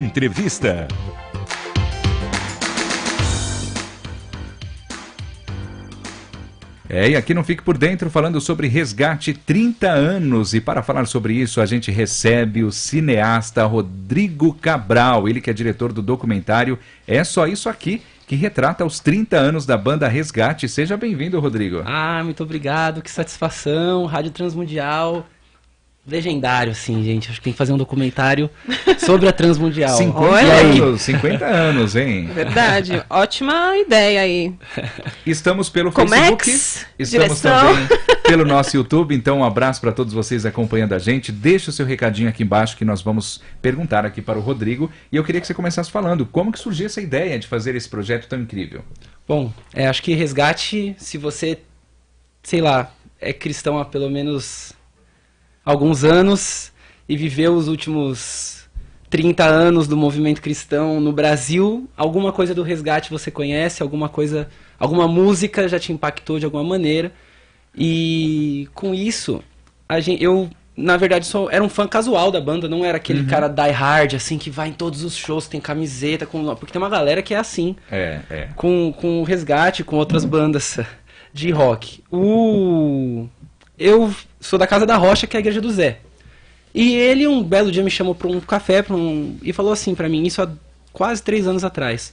Entrevista. É, e aqui não fique por dentro falando sobre resgate 30 anos. E para falar sobre isso, a gente recebe o cineasta Rodrigo Cabral, ele que é diretor do documentário É Só Isso Aqui, que retrata os 30 anos da banda Resgate. Seja bem-vindo, Rodrigo. Ah, muito obrigado, que satisfação. Rádio Transmundial legendário, assim, gente. Acho que tem que fazer um documentário sobre a Transmundial. 50 Olha anos, 50 anos, hein? Verdade. Ótima ideia aí. Estamos pelo Comex, Facebook. Estamos direção. também pelo nosso YouTube. Então, um abraço para todos vocês acompanhando a gente. Deixa o seu recadinho aqui embaixo que nós vamos perguntar aqui para o Rodrigo. E eu queria que você começasse falando como que surgiu essa ideia de fazer esse projeto tão incrível. Bom, é, acho que resgate, se você, sei lá, é cristão há pelo menos alguns anos e viveu os últimos 30 anos do movimento cristão no Brasil, alguma coisa do resgate você conhece, alguma coisa, alguma música já te impactou de alguma maneira. E com isso, a gente, eu na verdade, sou era um fã casual da banda, não era aquele uhum. cara die hard, assim, que vai em todos os shows, tem camiseta, com... porque tem uma galera que é assim. É, é. Com, com resgate, com outras uhum. bandas de rock. O eu sou da casa da Rocha, que é a igreja do Zé. E ele um belo dia me chamou para um café pra um... e falou assim para mim, isso há quase três anos atrás.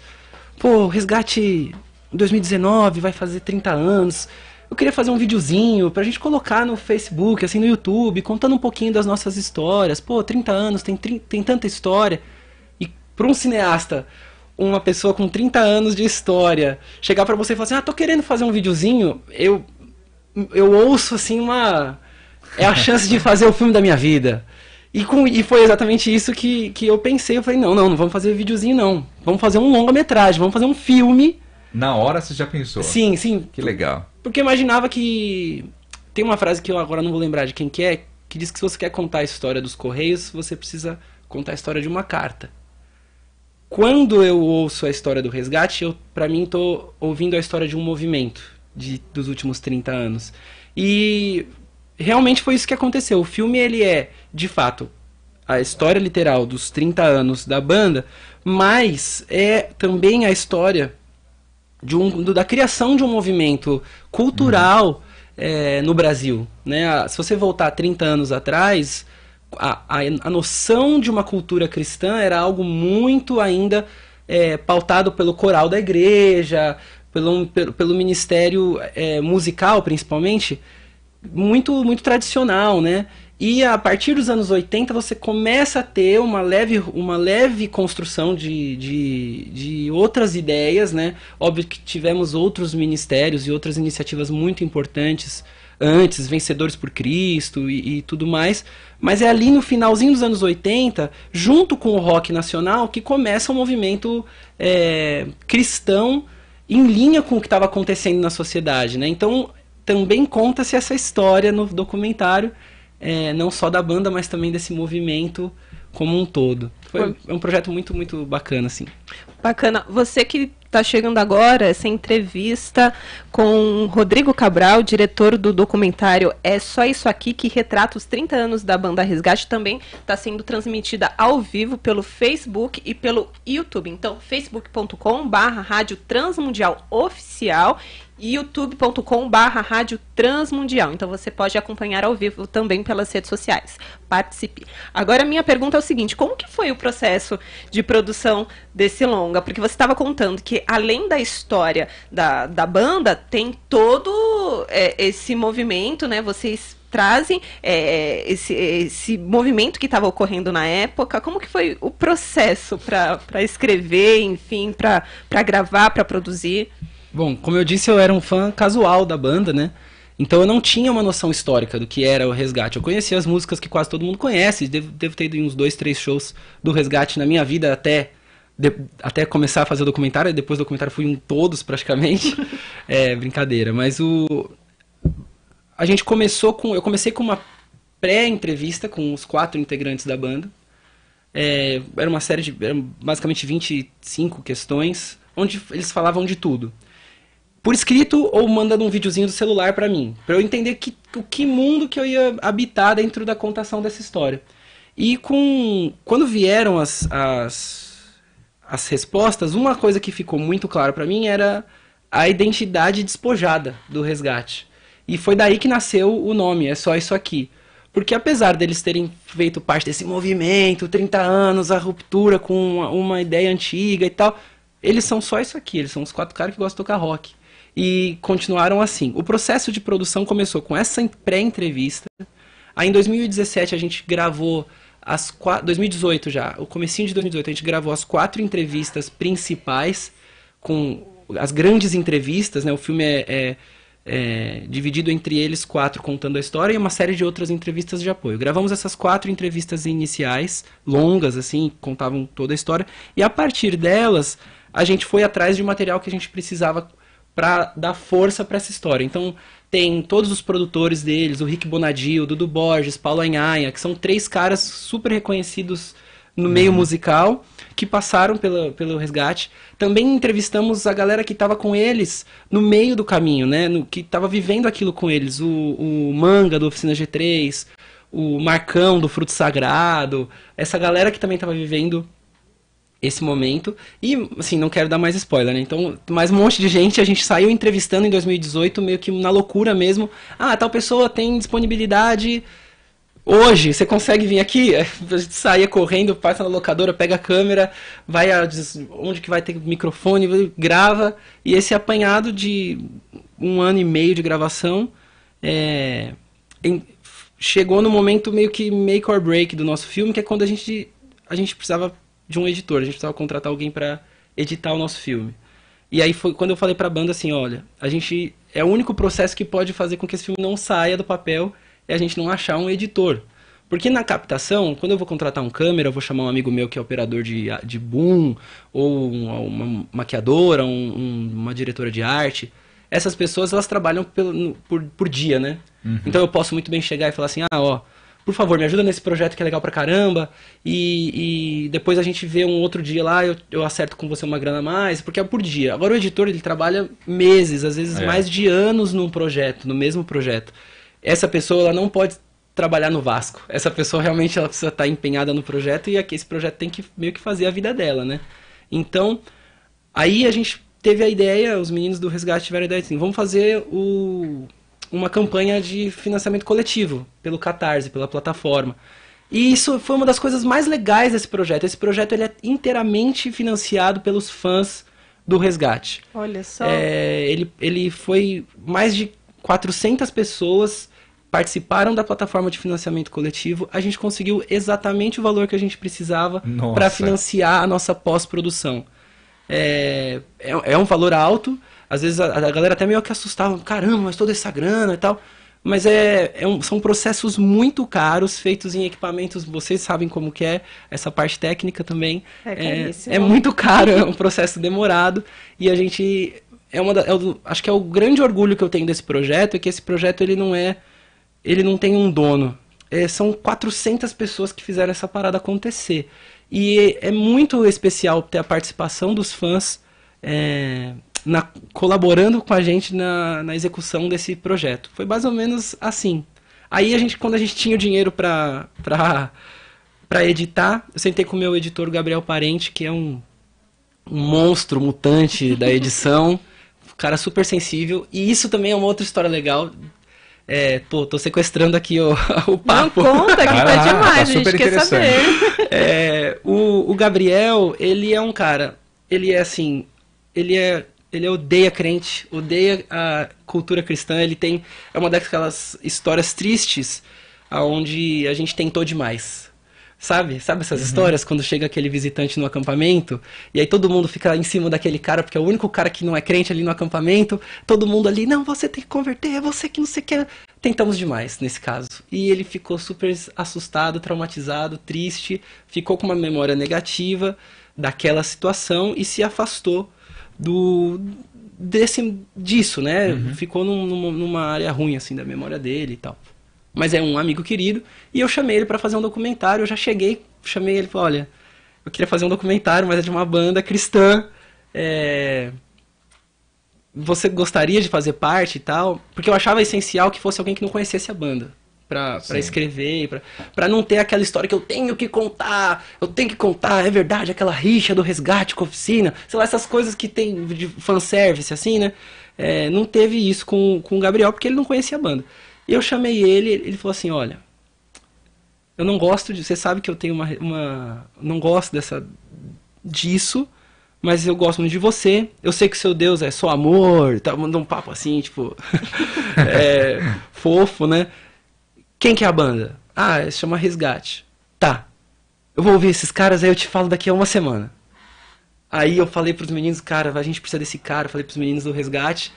Pô, resgate 2019 vai fazer 30 anos. Eu queria fazer um videozinho pra gente colocar no Facebook, assim, no YouTube, contando um pouquinho das nossas histórias. Pô, 30 anos, tem, tem tanta história. E pra um cineasta, uma pessoa com 30 anos de história, chegar para você e falar assim, ah, tô querendo fazer um videozinho, eu eu ouço assim uma. É a chance de fazer o filme da minha vida. E, com, e foi exatamente isso que, que eu pensei. Eu falei, não, não, não vamos fazer videozinho, não. Vamos fazer um longa-metragem, vamos fazer um filme. Na hora você já pensou? Sim, sim. Que legal. Porque eu imaginava que. Tem uma frase que eu agora não vou lembrar de quem que é, que diz que se você quer contar a história dos Correios, você precisa contar a história de uma carta. Quando eu ouço a história do resgate, eu, pra mim, tô ouvindo a história de um movimento de, dos últimos 30 anos. E realmente foi isso que aconteceu. O filme ele é, de fato, a história literal dos 30 anos da banda, mas é também a história de um, da criação de um movimento cultural uhum. é, no Brasil. Né? Se você voltar 30 anos atrás, a, a, a noção de uma cultura cristã era algo muito ainda é, pautado pelo coral da igreja, pelo, pelo ministério é, musical, principalmente, muito, muito tradicional, né? E a partir dos anos 80 você começa a ter uma leve, uma leve construção de, de, de, outras ideias, né? Óbvio que tivemos outros ministérios e outras iniciativas muito importantes antes, Vencedores por Cristo e, e tudo mais, mas é ali no finalzinho dos anos 80, junto com o rock nacional, que começa o um movimento é, cristão em linha com o que estava acontecendo na sociedade, né? Então também conta-se essa história no documentário, é, não só da banda, mas também desse movimento como um todo. Foi um projeto muito, muito bacana, assim. Bacana. Você que está chegando agora essa entrevista com Rodrigo Cabral, diretor do documentário É Só Isso Aqui, que retrata os 30 anos da banda Resgate. Também está sendo transmitida ao vivo pelo Facebook e pelo YouTube. Então, facebook.com/barra Rádio Transmundial Oficial youtube.com/barra Rádio Transmundial. Então você pode acompanhar ao vivo também pelas redes sociais. Participe. Agora minha pergunta é o seguinte: como que foi o processo de produção desse longa? Porque você estava contando que além da história da, da banda tem todo é, esse movimento, né? Vocês trazem é, esse, esse movimento que estava ocorrendo na época. Como que foi o processo para escrever, enfim, para gravar, para produzir? Bom, como eu disse, eu era um fã casual da banda, né? Então eu não tinha uma noção histórica do que era o Resgate. Eu conhecia as músicas que quase todo mundo conhece. Devo, devo ter ido em uns dois, três shows do Resgate na minha vida até, de, até começar a fazer o documentário. Depois do documentário fui em todos praticamente. é, brincadeira. Mas o. A gente começou com. Eu comecei com uma pré-entrevista com os quatro integrantes da banda. É, era uma série de. basicamente 25 questões, onde eles falavam de tudo por escrito ou mandando um videozinho do celular para mim, para eu entender que, que mundo que eu ia habitar dentro da contação dessa história. E com quando vieram as, as, as respostas, uma coisa que ficou muito clara para mim era a identidade despojada do resgate. E foi daí que nasceu o nome, é só isso aqui. Porque apesar deles terem feito parte desse movimento, 30 anos, a ruptura com uma, uma, ideia antiga e tal, eles são só isso aqui, eles são os quatro caras que gostam de tocar rock e continuaram assim. O processo de produção começou com essa pré-entrevista. Aí em 2017 a gente gravou as 2018 já, o comecinho de 2018 a gente gravou as quatro entrevistas principais com as grandes entrevistas, né? O filme é, é, é dividido entre eles quatro contando a história e uma série de outras entrevistas de apoio. Gravamos essas quatro entrevistas iniciais, longas assim, contavam toda a história e a partir delas a gente foi atrás de material que a gente precisava para dar força para essa história. Então, tem todos os produtores deles, o Rick Bonadio, o Dudu Borges, Paulo Anhaia, que são três caras super reconhecidos no meio uhum. musical, que passaram pela, pelo resgate. Também entrevistamos a galera que estava com eles no meio do caminho, né? No, que estava vivendo aquilo com eles. O, o Manga, do Oficina G3, o Marcão, do Fruto Sagrado. Essa galera que também estava vivendo esse momento. E, assim, não quero dar mais spoiler, né? Então, mais um monte de gente, a gente saiu entrevistando em 2018, meio que na loucura mesmo. Ah, tal pessoa tem disponibilidade. Hoje, você consegue vir aqui? A gente saia correndo, passa na locadora, pega a câmera, vai a, onde que vai ter microfone, grava. E esse apanhado de um ano e meio de gravação é, em, chegou no momento meio que make or break do nosso filme, que é quando a gente, a gente precisava de um editor, a gente precisava contratar alguém para editar o nosso filme. E aí foi quando eu falei para a banda assim, olha, a gente é o único processo que pode fazer com que esse filme não saia do papel é a gente não achar um editor. Porque na captação, quando eu vou contratar um câmera, eu vou chamar um amigo meu que é operador de, de boom, ou uma, uma maquiadora, um, um, uma diretora de arte. Essas pessoas, elas trabalham pelo, por, por dia, né? Uhum. Então eu posso muito bem chegar e falar assim, ah, ó, por favor, me ajuda nesse projeto que é legal pra caramba, e, e depois a gente vê um outro dia lá, eu, eu acerto com você uma grana a mais, porque é por dia. Agora o editor, ele trabalha meses, às vezes é. mais de anos num projeto, no mesmo projeto. Essa pessoa, ela não pode trabalhar no Vasco. Essa pessoa realmente ela precisa estar empenhada no projeto e aqui esse projeto tem que meio que fazer a vida dela, né? Então, aí a gente teve a ideia, os meninos do Resgate tiveram a ideia assim, vamos fazer o uma campanha de financiamento coletivo pelo Catarse, pela plataforma. E isso foi uma das coisas mais legais desse projeto. Esse projeto ele é inteiramente financiado pelos fãs do Resgate. Olha só. É, ele, ele foi mais de 400 pessoas participaram da plataforma de financiamento coletivo, a gente conseguiu exatamente o valor que a gente precisava para financiar a nossa pós-produção. É, é, é, um valor alto, às vezes a, a galera até meio que assustava, caramba, mas toda essa grana e tal. Mas é, é um, são processos muito caros, feitos em equipamentos, vocês sabem como que é, essa parte técnica também. É, é, é, é né? muito caro, é um processo demorado. E a gente. É uma da, é o, acho que é o grande orgulho que eu tenho desse projeto, é que esse projeto ele não é. Ele não tem um dono. É, são 400 pessoas que fizeram essa parada acontecer. E é muito especial ter a participação dos fãs. É, na, colaborando com a gente na, na execução desse projeto. Foi mais ou menos assim. Aí a gente, quando a gente tinha o dinheiro para para editar, eu sentei com o meu editor Gabriel Parente, que é um, um monstro mutante da edição, um cara super sensível. E isso também é uma outra história legal é, pô, tô sequestrando aqui o, o papo. Não conta, que tá, tá demais, tá a gente quer saber. É, o, o, Gabriel, ele é um cara, ele é assim, ele é ele odeia crente, odeia a cultura cristã. Ele tem. É uma daquelas histórias tristes aonde a gente tentou demais. Sabe? Sabe essas uhum. histórias quando chega aquele visitante no acampamento e aí todo mundo fica em cima daquele cara porque é o único cara que não é crente ali no acampamento. Todo mundo ali, não, você tem que converter, é você que não sei o que. Tentamos demais nesse caso. E ele ficou super assustado, traumatizado, triste, ficou com uma memória negativa daquela situação e se afastou do desse disso, né? Uhum. Ficou num, numa, área ruim assim da memória dele e tal. Mas é um amigo querido e eu chamei ele para fazer um documentário. Eu já cheguei, chamei ele, falei, olha, eu queria fazer um documentário, mas é de uma banda cristã. É... Você gostaria de fazer parte e tal? Porque eu achava essencial que fosse alguém que não conhecesse a banda para escrever, para não ter aquela história que eu tenho que contar, eu tenho que contar, é verdade, aquela rixa do resgate com a oficina, sei lá, essas coisas que tem de fanservice, assim, né? É, não teve isso com, com o Gabriel, porque ele não conhecia a banda. E eu chamei ele, ele falou assim, olha, eu não gosto de, você sabe que eu tenho uma, uma não gosto dessa, disso, mas eu gosto muito de você. Eu sei que seu Deus é só amor, tá mandando um papo assim, tipo, é, fofo, né? Quem que é a banda? Ah, se chama Resgate. Tá. Eu vou ouvir esses caras, aí eu te falo daqui a uma semana. Aí eu falei pros meninos, cara, a gente precisa desse cara. Eu falei pros meninos do Resgate,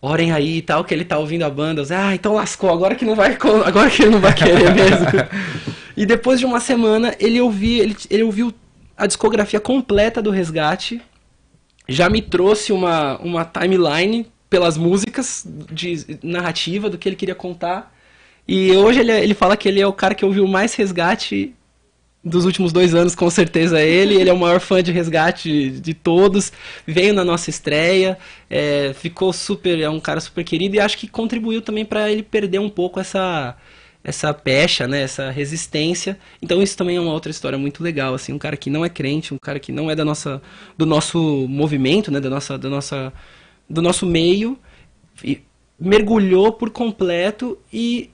orem aí e tal, que ele tá ouvindo a banda. Eu ah, então lascou, agora que não vai, agora que ele não vai querer mesmo. e depois de uma semana, ele, ele, ele ouviu a discografia completa do Resgate, já me trouxe uma, uma timeline pelas músicas de narrativa do que ele queria contar. E hoje ele, é, ele fala que ele é o cara que ouviu mais resgate dos últimos dois anos, com certeza é ele. Ele é o maior fã de resgate de todos. Veio na nossa estreia, é, ficou super, é um cara super querido e acho que contribuiu também para ele perder um pouco essa essa pecha, né, essa resistência. Então isso também é uma outra história muito legal, assim, um cara que não é crente, um cara que não é da nossa do nosso movimento, né, da nossa da nossa do nosso meio mergulhou por completo e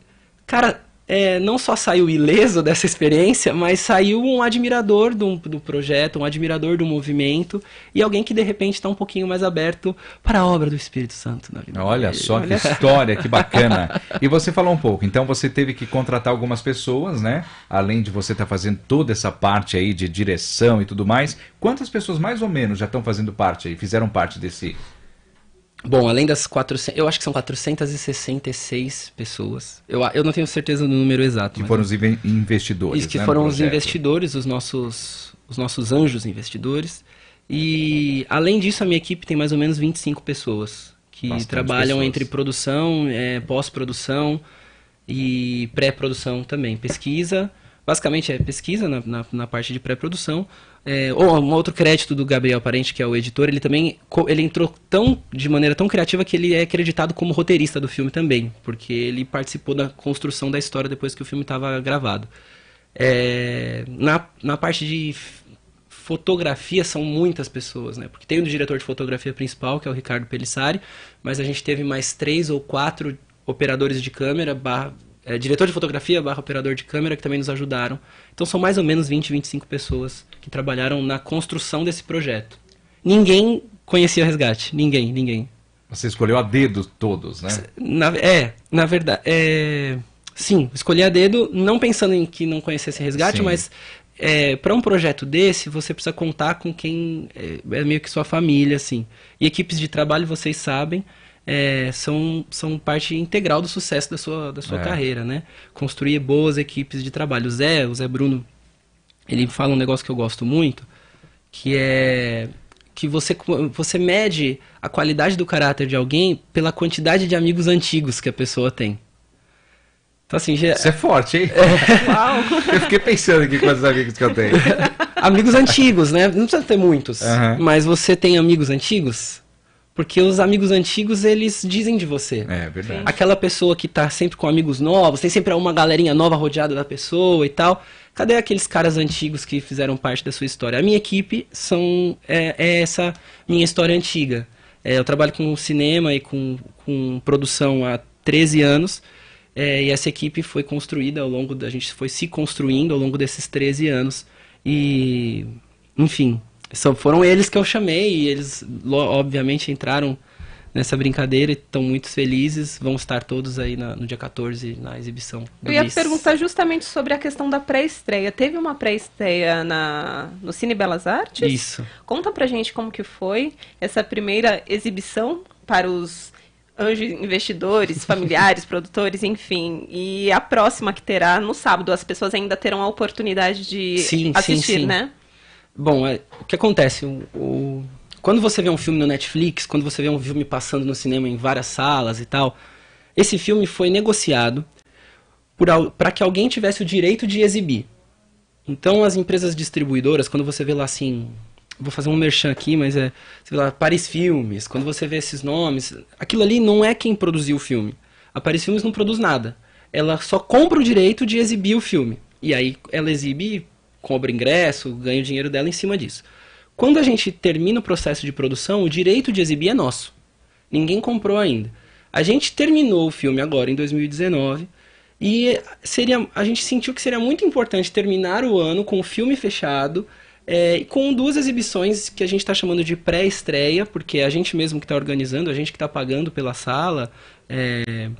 Cara, é, não só saiu ileso dessa experiência, mas saiu um admirador do, do projeto, um admirador do movimento e alguém que de repente está um pouquinho mais aberto para a obra do Espírito Santo na vida. Olha dele. só Olha. que história, que bacana. E você falou um pouco, então você teve que contratar algumas pessoas, né? Além de você estar tá fazendo toda essa parte aí de direção e tudo mais. Quantas pessoas mais ou menos já estão fazendo parte aí, fizeram parte desse Bom, além das 400, eu acho que são 466 pessoas. Eu, eu não tenho certeza do número exato. Que mas... foram os investidores. Isso, que né, foram os investidores, os nossos, os nossos anjos investidores. E além disso, a minha equipe tem mais ou menos 25 pessoas que Bastante trabalham pessoas. entre produção, é, pós-produção e pré-produção também. Pesquisa, Basicamente é pesquisa na, na, na parte de pré-produção. É, ou um outro crédito do Gabriel Parente, que é o editor, ele também ele entrou tão de maneira tão criativa que ele é acreditado como roteirista do filme também, porque ele participou da construção da história depois que o filme estava gravado. É, na, na parte de fotografia são muitas pessoas, né? Porque tem o diretor de fotografia principal, que é o Ricardo Pelissari, mas a gente teve mais três ou quatro operadores de câmera, barra, é, diretor de fotografia barra operador de câmera que também nos ajudaram. Então são mais ou menos 20, 25 pessoas que trabalharam na construção desse projeto. Ninguém conhecia resgate, ninguém, ninguém. Você escolheu a dedo todos, né? Na, é, na verdade, é, sim, escolhi a dedo, não pensando em que não conhecesse resgate, sim. mas é, para um projeto desse, você precisa contar com quem é, é, meio que sua família, assim. E equipes de trabalho, vocês sabem, é, são, são parte integral do sucesso da sua, da sua é. carreira, né? Construir boas equipes de trabalho. O Zé, o Zé Bruno, ele fala um negócio que eu gosto muito, que é que você, você mede a qualidade do caráter de alguém pela quantidade de amigos antigos que a pessoa tem. Então, assim, já... Isso é forte, hein? É. eu fiquei pensando aqui quantos amigos que eu tenho. Amigos antigos, né? Não precisa ter muitos, uhum. mas você tem amigos antigos? Porque os amigos antigos, eles dizem de você. É, verdade. Aquela pessoa que tá sempre com amigos novos, tem sempre uma galerinha nova rodeada da pessoa e tal. Cadê aqueles caras antigos que fizeram parte da sua história? A minha equipe são, é, é essa minha história antiga. É, eu trabalho com cinema e com, com produção há 13 anos. É, e essa equipe foi construída ao longo. Da, a gente foi se construindo ao longo desses 13 anos. E. Enfim, foram eles que eu chamei e eles, obviamente, entraram nessa brincadeira estão muito felizes. Vão estar todos aí na, no dia 14 na exibição. Eu ia Bis. perguntar justamente sobre a questão da pré-estreia. Teve uma pré-estreia no Cine Belas Artes? Isso. Conta pra gente como que foi essa primeira exibição para os anjos investidores, familiares, produtores, enfim. E a próxima que terá no sábado. As pessoas ainda terão a oportunidade de sim, assistir, sim, sim. né? Bom, é, o que acontece? O, o, quando você vê um filme no Netflix, quando você vê um filme passando no cinema em várias salas e tal, esse filme foi negociado para que alguém tivesse o direito de exibir. Então, as empresas distribuidoras, quando você vê lá assim, vou fazer um merchan aqui, mas é, sei lá, Paris Filmes, quando você vê esses nomes, aquilo ali não é quem produziu o filme. A Paris Filmes não produz nada. Ela só compra o direito de exibir o filme. E aí ela exibe cobra ingresso, ganha o dinheiro dela em cima disso. Quando a gente termina o processo de produção, o direito de exibir é nosso. Ninguém comprou ainda. A gente terminou o filme agora em 2019 e seria, a gente sentiu que seria muito importante terminar o ano com o filme fechado, é, com duas exibições que a gente está chamando de pré-estreia, porque é a gente mesmo que está organizando, a gente que está pagando pela sala. É,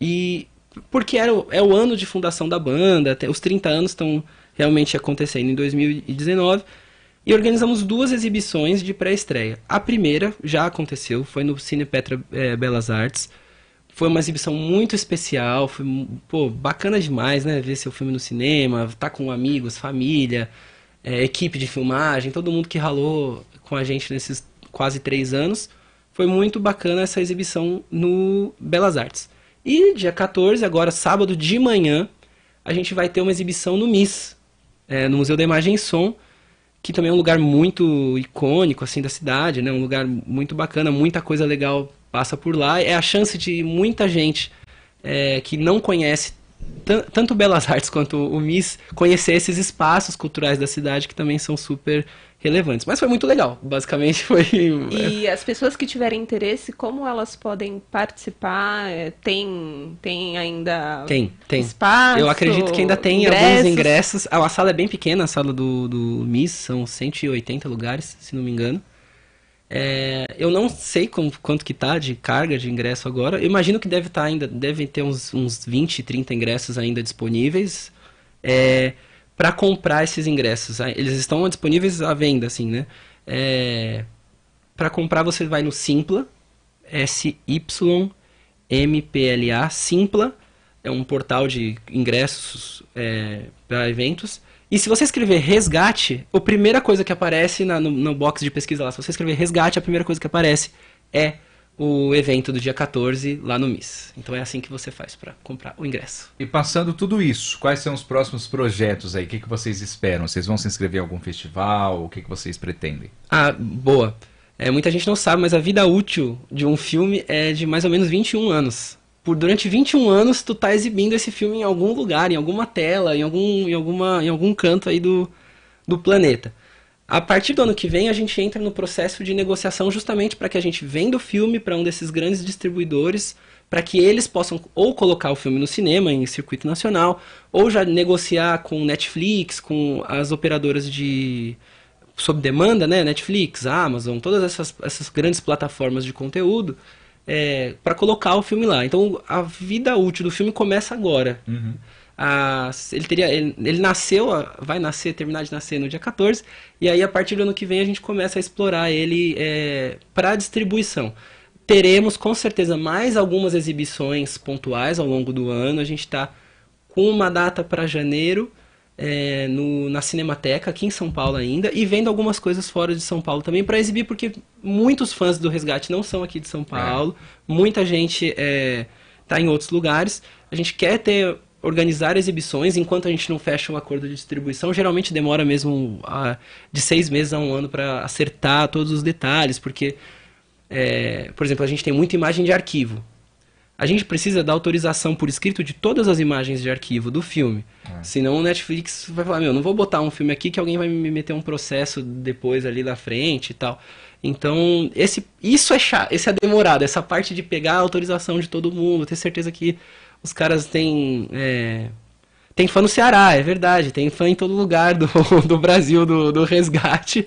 e porque era, é o ano de fundação da banda, os 30 anos estão realmente acontecendo em 2019. E organizamos duas exibições de pré-estreia. A primeira já aconteceu, foi no Cine Petra é, Belas Artes. Foi uma exibição muito especial, foi pô, bacana demais, né? Ver seu filme no cinema, estar tá com amigos, família, é, equipe de filmagem, todo mundo que ralou com a gente nesses quase três anos. Foi muito bacana essa exibição no Belas Artes. E dia 14, agora sábado de manhã, a gente vai ter uma exibição no MIS, é, no Museu da Imagem e Som, que também é um lugar muito icônico assim da cidade, né? Um lugar muito bacana, muita coisa legal passa por lá. É a chance de muita gente é, que não conhece tanto Belas Artes quanto o MIS conhecer esses espaços culturais da cidade que também são super relevantes. Mas foi muito legal, basicamente foi. E as pessoas que tiverem interesse, como elas podem participar? É, tem, tem ainda tem, tem. espaço? Eu acredito que ainda tem ingressos. alguns ingressos. A, sala é bem pequena, a sala do, do MIS, são 180 lugares, se não me engano. É, eu não sei quanto que tá de carga de ingresso agora. Eu imagino que deve estar tá ainda, devem ter uns, uns 20, 30 ingressos ainda disponíveis. É, para comprar esses ingressos. Ah, eles estão disponíveis à venda, assim, né? É... Para comprar, você vai no Simpla, S-Y-M-P-L-A, Simpla, é um portal de ingressos é, para eventos. E se você escrever resgate, a primeira coisa que aparece na, no, no box de pesquisa lá, se você escrever resgate, a primeira coisa que aparece é o evento do dia 14 lá no MIS. Então é assim que você faz para comprar o ingresso. E passando tudo isso, quais são os próximos projetos aí? O que, que vocês esperam? Vocês vão se inscrever em algum festival? O que, que vocês pretendem? Ah, boa. É, muita gente não sabe, mas a vida útil de um filme é de mais ou menos 21 anos. Por durante 21 anos, tu tá exibindo esse filme em algum lugar, em alguma tela, em algum, em alguma, em algum canto aí do, do planeta. A partir do ano que vem, a gente entra no processo de negociação justamente para que a gente venda o filme para um desses grandes distribuidores, para que eles possam ou colocar o filme no cinema, em circuito nacional, ou já negociar com Netflix, com as operadoras de sob demanda, né? Netflix, Amazon, todas essas, essas grandes plataformas de conteúdo, é, para colocar o filme lá. Então, a vida útil do filme começa agora. Uhum ele teria ele, ele nasceu, vai nascer, terminar de nascer no dia 14, e aí a partir do ano que vem a gente começa a explorar ele é, para distribuição. Teremos com certeza mais algumas exibições pontuais ao longo do ano. A gente está com uma data para janeiro é, no, na Cinemateca, aqui em São Paulo ainda, e vendo algumas coisas fora de São Paulo também para exibir, porque muitos fãs do Resgate não são aqui de São é. Paulo, é. muita gente está é, tá em outros lugares. A gente quer ter organizar exibições enquanto a gente não fecha um acordo de distribuição. Geralmente demora mesmo a, ah, de seis meses a um ano para acertar todos os detalhes, porque, é, por exemplo, a gente tem muita imagem de arquivo. A gente precisa da autorização por escrito de todas as imagens de arquivo do filme. É. Senão o Netflix vai falar: meu, não vou botar um filme aqui que alguém vai me meter um processo depois ali na frente e tal. Então, esse, isso é chato, esse é demorado, essa parte de pegar a autorização de todo mundo, ter certeza que os caras têm. É, tem fã no Ceará, é verdade. Tem fã em todo lugar do, do Brasil, do, do resgate.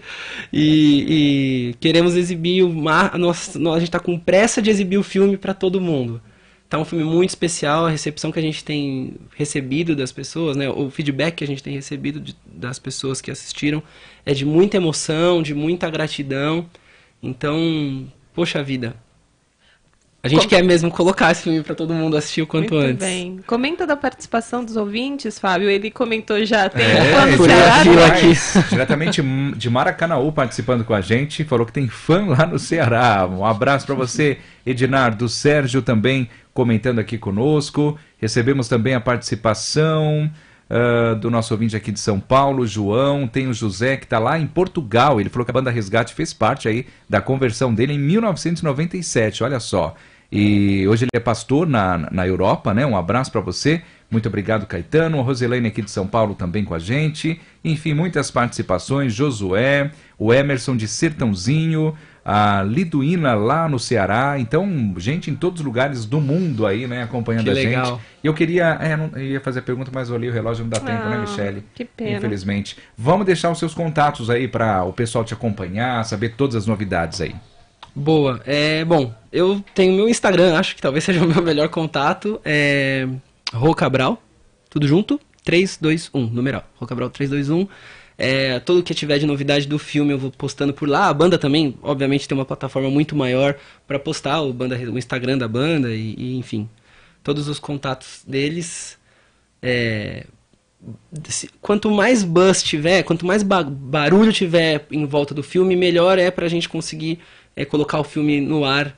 E, e queremos exibir o mar. nossa a gente está com pressa de exibir o filme para todo mundo. Tá um filme muito especial. A recepção que a gente tem recebido das pessoas, né? o feedback que a gente tem recebido de, das pessoas que assistiram é de muita emoção, de muita gratidão. Então, poxa vida, a gente Com... quer mesmo colocar esse filme para todo mundo assistir o quanto Muito antes. bem. Comenta da participação dos ouvintes, Fábio. Ele comentou já tem é, um fã Ceará, aqui. Diretamente de Maracanaú participando com a gente. Falou que tem fã lá no Ceará. Um abraço para você, Ednardo. Sérgio também comentando aqui conosco. Recebemos também a participação. Uh, do nosso ouvinte aqui de São Paulo, João. Tem o José, que está lá em Portugal. Ele falou que a banda Resgate fez parte aí da conversão dele em 1997. Olha só. E hoje ele é pastor na, na Europa, né? Um abraço para você. Muito obrigado, Caetano. A Roselaine aqui de São Paulo também com a gente. Enfim, muitas participações. Josué, o Emerson de Sertãozinho, a Liduína lá no Ceará. Então, gente em todos os lugares do mundo aí, né, acompanhando que a legal. gente. E eu queria. É, não, eu ia fazer a pergunta, mas olhei o relógio, não dá tempo, né, ah, né, Michele? Que pena. Infelizmente. Vamos deixar os seus contatos aí para o pessoal te acompanhar, saber todas as novidades aí. Boa. É, bom, eu tenho meu Instagram, acho que talvez seja o meu melhor contato. É Rocabral, tudo junto, 321, numeral. Rocabral 321. É, tudo que tiver de novidade do filme eu vou postando por lá. A banda também, obviamente, tem uma plataforma muito maior para postar, o, banda, o Instagram da banda e, e enfim. Todos os contatos deles. É, quanto mais buzz tiver, quanto mais ba barulho tiver em volta do filme, melhor é pra gente conseguir é colocar o filme no ar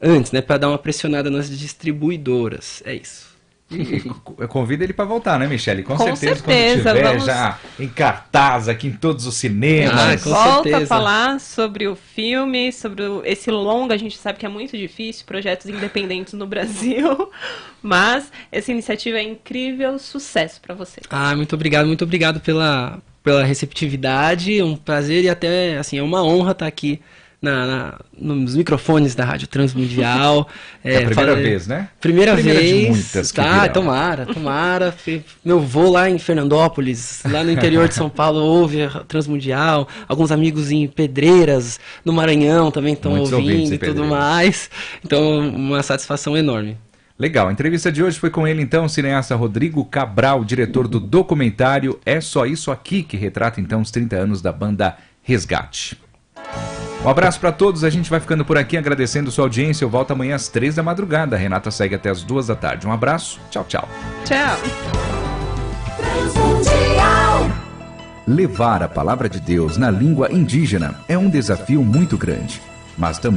antes, né? Para dar uma pressionada nas distribuidoras. É isso. E convida ele para voltar, né, Michele? Com, com certeza, certeza, quando tiver vamos... já em cartaz aqui em todos os cinemas. Ah, Volta certeza. a falar sobre o filme, sobre esse longa. A gente sabe que é muito difícil, projetos independentes no Brasil. Mas essa iniciativa é incrível, sucesso para você. Ah, muito obrigado, muito obrigado pela, pela receptividade. Um prazer e até, assim, é uma honra estar aqui na, na, nos microfones da Rádio Transmundial. É, é a é, primeira vez, né? Primeira, primeira vez. De muitas tá, tomara, tomara. Meu voo lá em Fernandópolis, lá no interior de São Paulo, ouve a Transmundial. Alguns amigos em Pedreiras, no Maranhão também estão ouvindo e tudo mais. Então, uma satisfação enorme. Legal, a entrevista de hoje foi com ele então, o cineasta Rodrigo Cabral, diretor do documentário É Só Isso Aqui, que retrata então os 30 anos da banda Resgate. Um abraço para todos, a gente vai ficando por aqui agradecendo sua audiência. Eu volto amanhã às três da madrugada. A Renata segue até as duas da tarde. Um abraço, tchau, tchau. Tchau. Levar a palavra de Deus na língua indígena é um desafio muito grande, mas também